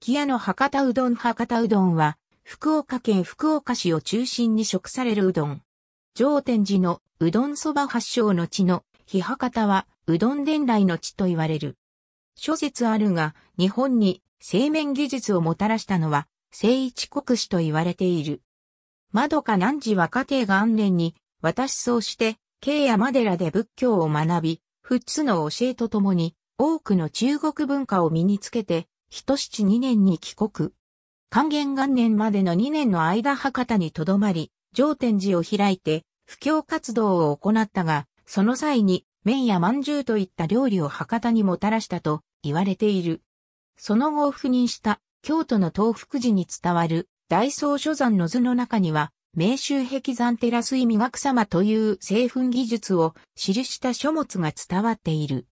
木屋の博多うどん博多うどんは、福岡県福岡市を中心に食されるうどん。上天寺のうどんそば発祥の地の日博多は、うどん伝来の地と言われる。諸説あるが、日本に製麺技術をもたらしたのは、聖一国史と言われている。窓か南寺庭が元年に、私そうして、慶山寺で仏教を学び、仏の教えとともに、多くの中国文化を身につけて、人七2年に帰国。還元元年までの2年の間博多に留まり、上天寺を開いて、布教活動を行ったが、その際に、麺や饅頭といった料理を博多にもたらしたと言われている。その後赴任した京都の東福寺に伝わる大僧書山の図の中には、明州壁山テラス意様という製粉技術を記した書物が伝わっている。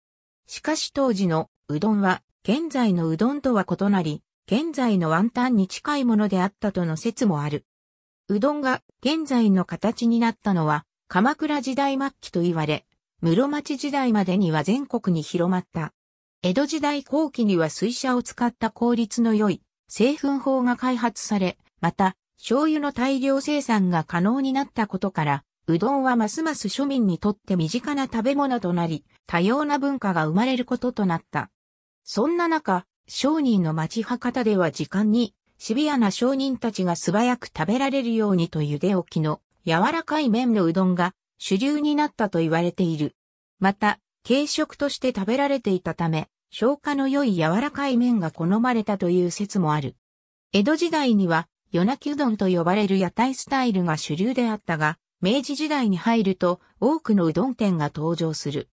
しかし当時のうどんは現在のうどんとは異なり、現在のワンタンに近いものであったとの説もある。うどんが現在の形になったのは、鎌倉時代末期と言われ、室町時代までには全国に広まった。江戸時代後期には水車を使った効率の良い製粉法が開発され、また、醤油の大量生産が可能になったことから、うどんはますます庶民にとって身近な食べ物となり、多様な文化が生まれることとなった。そんな中、商人の町博多では時間に、シビアな商人たちが素早く食べられるようにと茹で置きの柔らかい麺のうどんが主流になったと言われている。また、軽食として食べられていたため、消化の良い柔らかい麺が好まれたという説もある。江戸時代には、夜泣きうどんと呼ばれる屋台スタイルが主流であったが、明治時代に入ると多くのうどん店が登場する。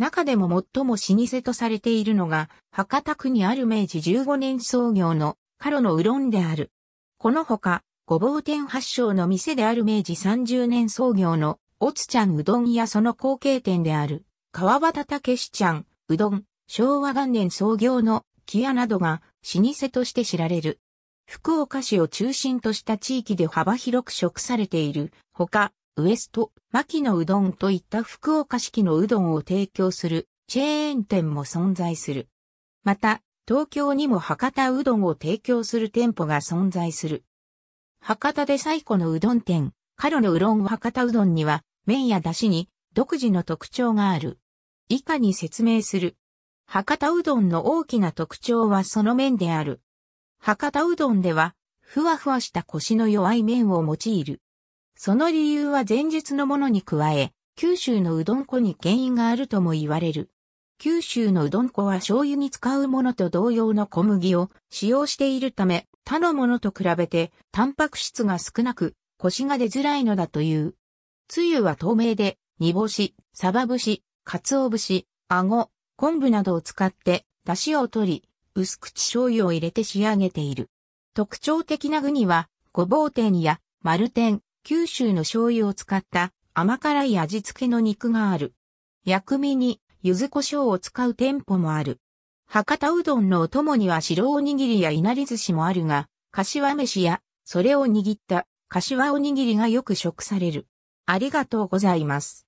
中でも最も老舗とされているのが、博多区にある明治15年創業のカロのうどんである。このほか、ごぼう店発祥の店である明治30年創業のおつちゃんうどんやその後継店である、川端たけしちゃん、うどん、昭和元年創業の木屋などが老舗として知られる。福岡市を中心とした地域で幅広く食されている。ほか、ウエスト、牧のうどんといった福岡式のうどんを提供するチェーン店も存在する。また、東京にも博多うどんを提供する店舗が存在する。博多で最古のうどん店、カロのうどん博多うどんには、麺や出汁に独自の特徴がある。以下に説明する。博多うどんの大きな特徴はその麺である。博多うどんでは、ふわふわした腰の弱い麺を用いる。その理由は前述のものに加え、九州のうどん粉に原因があるとも言われる。九州のうどん粉は醤油に使うものと同様の小麦を使用しているため、他のものと比べてタンパク質が少なく、コシが出づらいのだという。つゆは透明で、煮干し、サバ節、かつお節、あご、昆布などを使って、出汁を取り、薄口醤油を入れて仕上げている。特徴的な具には、ごぼう天や丸天、九州の醤油を使った甘辛い味付けの肉がある。薬味に柚子胡椒を使う店舗もある。博多うどんのお供には白おにぎりやいなり寿司もあるが、柏飯や、それを握った、柏おにぎりがよく食される。ありがとうございます。